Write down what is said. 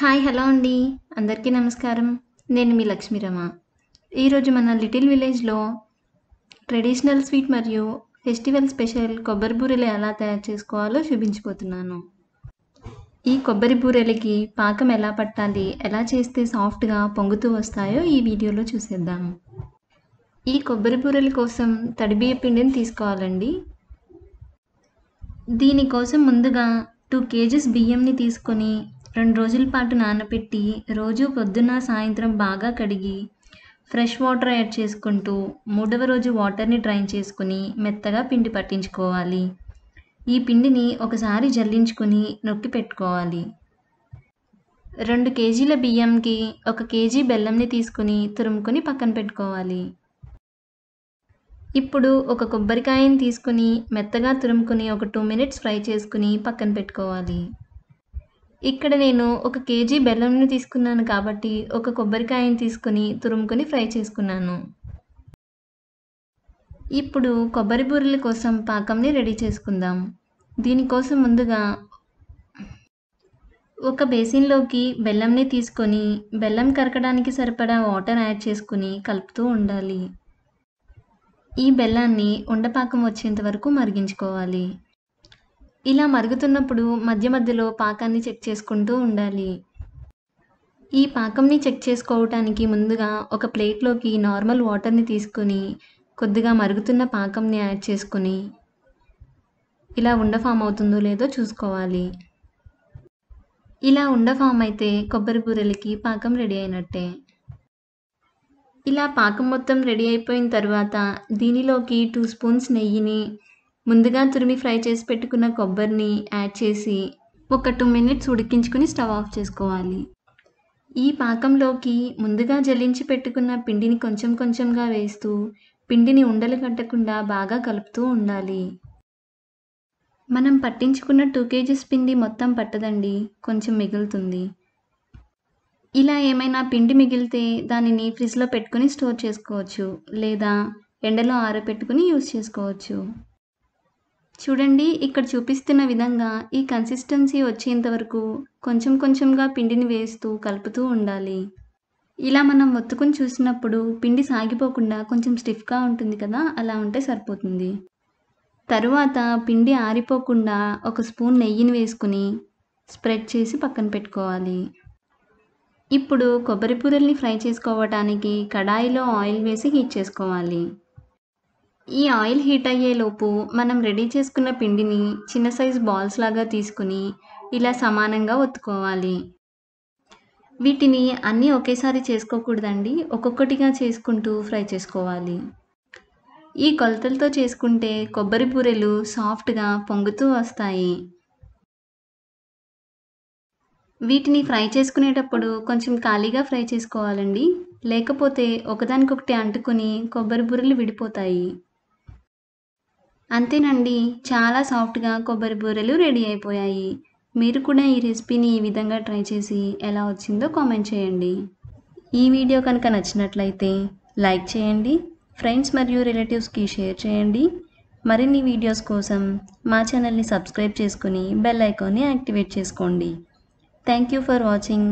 hi hello అండి అందరికీ నమస్కారం నేను మీ లక్ష్మీరమ ఈరోజు మన లిటిల్ విలేజ్లో ట్రెడిషనల్ స్వీట్ మరియు ఫెస్టివల్ స్పెషల్ కొబ్బరి బూరెలు ఎలా తయారు చేసుకోవాలో చూపించిపోతున్నాను ఈ కొబ్బరి బూరెలకి పాకం ఎలా పట్టాలి ఎలా చేస్తే సాఫ్ట్గా పొంగుతూ వస్తాయో ఈ వీడియోలో చూసేద్దాము ఈ కొబ్బరి బూరెల కోసం తడిబియ్య పిండిని తీసుకోవాలండి దీనికోసం ముందుగా టూ కేజీస్ బియ్యంని తీసుకొని రెండు రోజుల పాటు నానబెట్టి రోజు పొద్దున్న సాయంత్రం బాగా కడిగి ఫ్రెష్ వాటర్ యాడ్ చేసుకుంటూ మూడవ రోజు వాటర్ని డ్రైన్ చేసుకుని మెత్తగా పిండి పట్టించుకోవాలి ఈ పిండిని ఒకసారి జల్లించుకుని నొక్కి పెట్టుకోవాలి రెండు కేజీల బియ్యంకి ఒక కేజీ బెల్లంని తీసుకుని తురుముకొని పక్కన పెట్టుకోవాలి ఇప్పుడు ఒక కొబ్బరికాయని తీసుకుని మెత్తగా తురుముకుని ఒక టూ మినిట్స్ ఫ్రై చేసుకుని పక్కన పెట్టుకోవాలి ఇక్కడ నేను ఒక కేజీ బెల్లంను తీసుకున్నాను కాబట్టి ఒక కొబ్బరికాయను తీసుకుని తురుముకొని ఫ్రై చేసుకున్నాను ఇప్పుడు కొబ్బరి బూరెల కోసం పాకంని రెడీ చేసుకుందాం దీనికోసం ముందుగా ఒక బేసిన్లోకి బెల్లంని తీసుకొని బెల్లం కరకడానికి సరిపడా వాటర్ యాడ్ చేసుకుని కలుపుతూ ఉండాలి ఈ బెల్లాన్ని ఉండపాకం వచ్చేంత వరకు మరిగించుకోవాలి ఇలా మరుగుతున్నప్పుడు మధ్య మధ్యలో పాకాన్ని చెక్ చేసుకుంటూ ఉండాలి ఈ పాకంని చెక్ చేసుకోవటానికి ముందుగా ఒక ప్లేట్లోకి నార్మల్ వాటర్ని తీసుకొని కొద్దిగా మరుగుతున్న పాకంని యాడ్ చేసుకొని ఇలా ఉండ ఫామ్ అవుతుందో లేదో చూసుకోవాలి ఇలా ఉండ ఫామ్ అయితే కొబ్బరి బూరెలకి పాకం రెడీ అయినట్టే ఇలా పాకం మొత్తం రెడీ అయిపోయిన తర్వాత దీనిలోకి టూ స్పూన్స్ నెయ్యిని ముందుగా తురిమి ఫ్రై చేసి పెట్టుకున్న కొబ్బరిని యాడ్ చేసి ఒక టూ మినిట్స్ ఉడికించుకుని స్టవ్ ఆఫ్ చేసుకోవాలి ఈ పాకంలోకి ముందుగా జల్లించి పెట్టుకున్న పిండిని కొంచెం కొంచెంగా వేస్తూ పిండిని ఉండలు కట్టకుండా బాగా కలుపుతూ ఉండాలి మనం పట్టించుకున్న టూ కేజీస్ పిండి మొత్తం పట్టదండి కొంచెం మిగులుతుంది ఇలా ఏమైనా పిండి మిగిలితే దానిని ఫ్రిడ్జ్లో పెట్టుకుని స్టోర్ చేసుకోవచ్చు లేదా ఎండలో ఆరబెట్టుకుని యూస్ చేసుకోవచ్చు చూడండి ఇక్కడ చూపిస్తున్న విధంగా ఈ కన్సిస్టెన్సీ వచ్చేంత వరకు కొంచెం కొంచెంగా పిండిని వేస్తూ కలుపుతూ ఉండాలి ఇలా మనం ఒత్తుకుని చూసినప్పుడు పిండి సాగిపోకుండా కొంచెం స్టిఫ్గా ఉంటుంది కదా అలా ఉంటే సరిపోతుంది తరువాత పిండి ఆరిపోకుండా ఒక స్పూన్ నెయ్యిని వేసుకుని స్ప్రెడ్ చేసి పక్కన పెట్టుకోవాలి ఇప్పుడు కొబ్బరి పూరల్ని ఫ్రై చేసుకోవటానికి కడాయిలో ఆయిల్ వేసి హీట్ చేసుకోవాలి ఈ ఆయిల్ హీట్ అయ్యేలోపు మనం రెడీ చేసుకున్న పిండిని చిన్న సైజు బాల్స్ లాగా తీసుకుని ఇలా సమానంగా ఒత్తుకోవాలి వీటిని అన్నీ ఒకేసారి చేసుకోకూడదండి ఒక్కొక్కటిగా చేసుకుంటూ ఫ్రై చేసుకోవాలి ఈ కొలతలతో చేసుకుంటే కొబ్బరి బూరెలు సాఫ్ట్గా పొంగుతూ వస్తాయి వీటిని ఫ్రై చేసుకునేటప్పుడు కొంచెం ఖాళీగా ఫ్రై చేసుకోవాలండి లేకపోతే ఒకదానికొకటి అంటుకుని కొబ్బరి బూరెలు విడిపోతాయి అంతేనండి చాలా సాఫ్ట్గా కొబ్బరి బూరెలు రెడీ అయిపోయాయి మీరు కూడా ఈ రెసిపీని ఈ విధంగా ట్రై చేసి ఎలా వచ్చిందో కామెంట్ చేయండి ఈ వీడియో కనుక నచ్చినట్లయితే లైక్ చేయండి ఫ్రెండ్స్ మరియు రిలేటివ్స్కి షేర్ చేయండి మరిన్ని వీడియోస్ కోసం మా ఛానల్ని సబ్స్క్రైబ్ చేసుకుని బెల్ ఐకాన్ని యాక్టివేట్ చేసుకోండి థ్యాంక్ యూ ఫర్ వాచింగ్